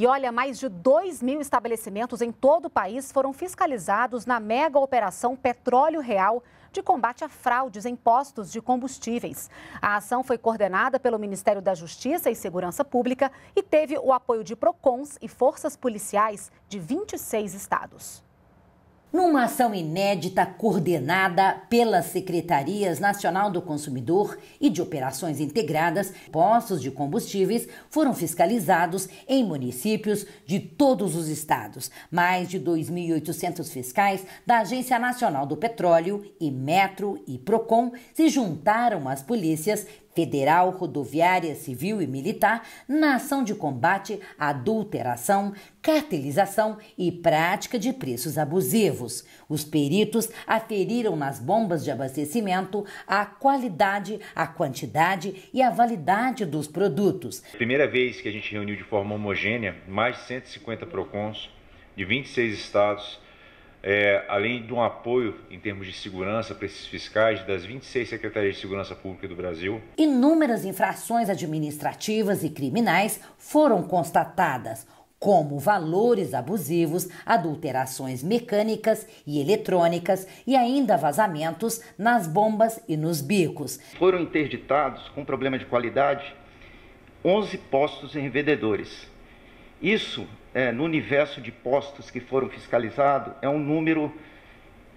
E olha, mais de 2 mil estabelecimentos em todo o país foram fiscalizados na mega operação Petróleo Real de combate a fraudes em postos de combustíveis. A ação foi coordenada pelo Ministério da Justiça e Segurança Pública e teve o apoio de PROCONs e forças policiais de 26 estados. Numa ação inédita coordenada pelas Secretarias Nacional do Consumidor e de Operações Integradas, postos de combustíveis foram fiscalizados em municípios de todos os estados. Mais de 2.800 fiscais da Agência Nacional do Petróleo e Metro e Procon se juntaram às polícias Federal Rodoviária Civil e Militar na ação de combate à adulteração, cartelização e prática de preços abusivos. Os peritos aferiram nas bombas de abastecimento a qualidade, a quantidade e a validade dos produtos. Primeira vez que a gente reuniu de forma homogênea mais de 150 PROCONs de 26 estados é, além de um apoio em termos de segurança para esses fiscais das 26 secretarias de segurança pública do Brasil. Inúmeras infrações administrativas e criminais foram constatadas, como valores abusivos, adulterações mecânicas e eletrônicas e ainda vazamentos nas bombas e nos bicos. Foram interditados com problema de qualidade 11 postos em vendedores isso, é, no universo de postos que foram fiscalizados, é um número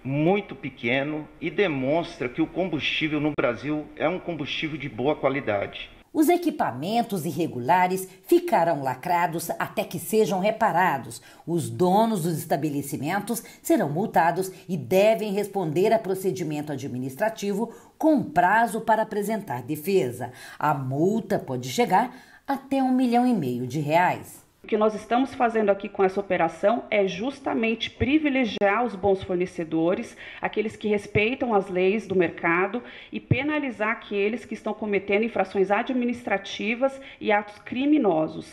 muito pequeno e demonstra que o combustível no Brasil é um combustível de boa qualidade. Os equipamentos irregulares ficarão lacrados até que sejam reparados. Os donos dos estabelecimentos serão multados e devem responder a procedimento administrativo com prazo para apresentar defesa. A multa pode chegar até um milhão e meio de reais. O que nós estamos fazendo aqui com essa operação é justamente privilegiar os bons fornecedores, aqueles que respeitam as leis do mercado e penalizar aqueles que estão cometendo infrações administrativas e atos criminosos.